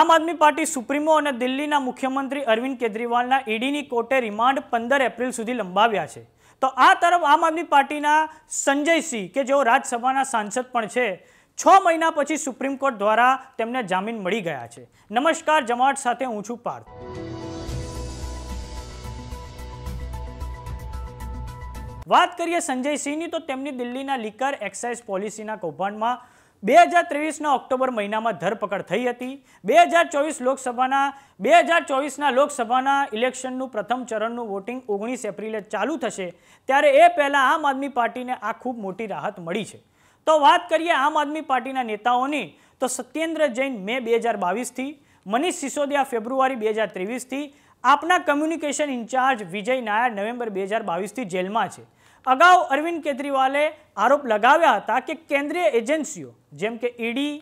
આમ આદમી party supremo અને દિલ્હીના મુખ્યમંત્રી અરવિંદ કેજરીવાલના ઈડીની કોર્ટે રિમાન્ડ પંદર એપ્રિલ સુધી લંબાવ્યા છે તો આ તરફ આમ આદમી પાર્ટીના સંજયસિંહ કે જેઓ રાજ્યસભાના સાંસદ પણ છે છ મહિના પછી સુપ્રીમ કોર્ટ દ્વારા તેમને જામીન મળી ગયા છે નમસ્કાર જમાટ સાથે હું છું પાર્થ વાત કરીએ સંજયસિંહની તો તેમની દિલ્હીના લીકર એક્સાઇઝ પોલિસીના કૌભાંડમાં બે હજાર ત્રેવીસના ઓક્ટોબર મહિનામાં ધરપકડ થઈ હતી બે હજાર ચોવીસ લોકસભાના બે હજાર ચોવીસના લોકસભાના ઇલેક્શનનું પ્રથમ ચરણનું વોટિંગ ઓગણીસ એપ્રિલે ચાલુ થશે ત્યારે એ પહેલાં આમ આદમી પાર્ટીને આ ખૂબ મોટી રાહત મળી છે તો વાત કરીએ આમ આદમી પાર્ટીના નેતાઓની તો સત્યેન્દ્ર જૈન મે બે હજાર બાવીસથી મનીષ સિસોદિયા ફેબ્રુઆરી બે હજાર ત્રેવીસથી આપના communication incharge Vijay Nair November બે હજાર બાવીસથી જેલમાં છે અગાઉ અરવિંદ કેજરીવાલે આરોપ લગાવ્યા હતા કે કેન્દ્રીય એજન્સીઓ જેમ કે ઈડી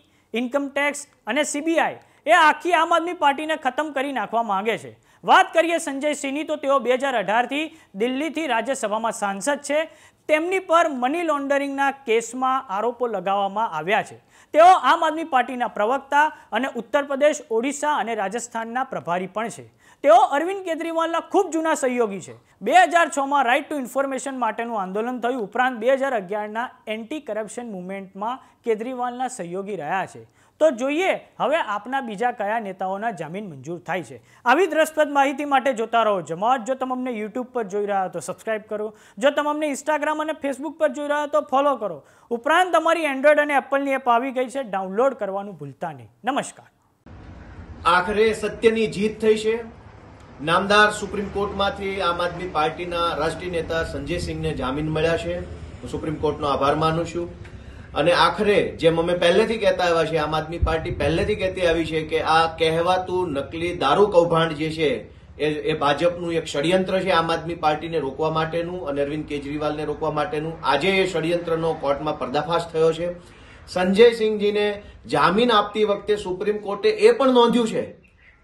ઇન્કમટેક્સ અને સીબીઆઈ એ આખી આમ આદમી પાર્ટીને ખતમ કરી નાખવા માગે છે વાત કરીએ સંજય સિંહની તો તેઓ બે હજાર અઢારથી દિલ્હીથી રાજ્યસભામાં સાંસદ છે તેમની પર મની લોન્ડરિંગના કેસમાં આરોપો લગાવવામાં આવ્યા છે તેઓ આમ આદમી પાર્ટીના પ્રવક્તા અને ઉત્તર પ્રદેશ ઓડિશા અને રાજસ્થાનના પ્રભારી પણ છે તેઓ અરવિંદ કેજરીવાલના ખૂબ જૂના સહયોગી છે બે હજાર છમાં રાઇટ ટુ ઇન્ફોર્મેશન માટેનું આંદોલન થયું ઉપરાંત બે હજાર અગિયારના એન્ટી કરપ્શન મુવમેન્ટમાં કેજરીવાલના સહયોગી રહ્યા છે તો જોઈએ હવે આપના બીજા કયા નેતાઓના જામીન મંજૂર થાય છે આવી જ માહિતી માટે જોતા રહો જમાત જો તમને યુટ્યુબ પર જોઈ રહ્યા તો સબસ્ક્રાઇબ કરો જો તમને ઇન્સ્ટાગ્રામ ઇન્સ્ટાગ્રામ ફેસબુક પર જોઈ રહ્યા તો ફોલો કરો ઉપરાંત તમારી એન્ડ્રોઈડ અને એપલની એપ આવી ગઈ છે ડાઉનલોડ કરવાનું ભૂલતા નહીં નમસ્કાર આખરે સત્યની જીત થઈ છે નામદાર સુપ્રીમ કોર્ટમાંથી આમ આદમી પાર્ટીના રાષ્ટ્રીય નેતા સંજય સિંહને જામીન મળ્યા છે હું સુપ્રીમ કોર્ટનો આભાર માનું છું અને આખરે જેમ અમે પહેલેથી કહેતા આવ્યા છે આમ આદમી પાર્ટી પહેલેથી કહેતી આવી છે કે આ કહેવાતું નકલી દારૂ કૌભાંડ જે છે એ એ ભાજપનું એક ષડયંત્ર છે આમ આદમી પાર્ટીને રોકવા માટેનું અને અરવિંદ કેજરીવાલને રોકવા માટેનું આજે એ ષડયંત્રનો કોર્ટમાં પર્દાફાશ થયો છે સંજય સિંહજીને જામીન આપતી વખતે સુપ્રીમ કોર્ટે એ પણ નોંધ્યું છે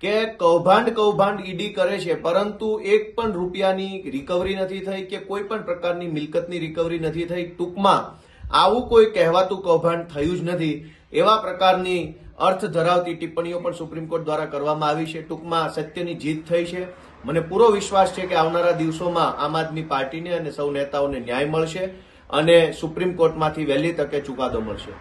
કે કૌભાંડ કૌભાંડ ઈડી કરે છે પરંતુ એક પણ રૂપિયાની રિકવરી નથી થઈ કે કોઈ પણ પ્રકારની મિલકતની રિકવરી નથી થઈ ટૂંકમાં આવું કોઈ કહેવાતું કૌભાંડ થયું જ નથી એવા પ્રકારની અર્થ ધરાવતી ટિપ્પણીઓ પણ સુપ્રીમ કોર્ટ દ્વારા કરવામાં આવી છે ટૂંકમાં સત્યની જીત થઈ છે મને પૂરો વિશ્વાસ છે કે આવનારા દિવસોમાં આમ આદમી પાર્ટીને અને સૌ નેતાઓને ન્યાય મળશે અને સુપ્રીમ કોર્ટમાંથી વહેલી તકે ચુકાદો મળશે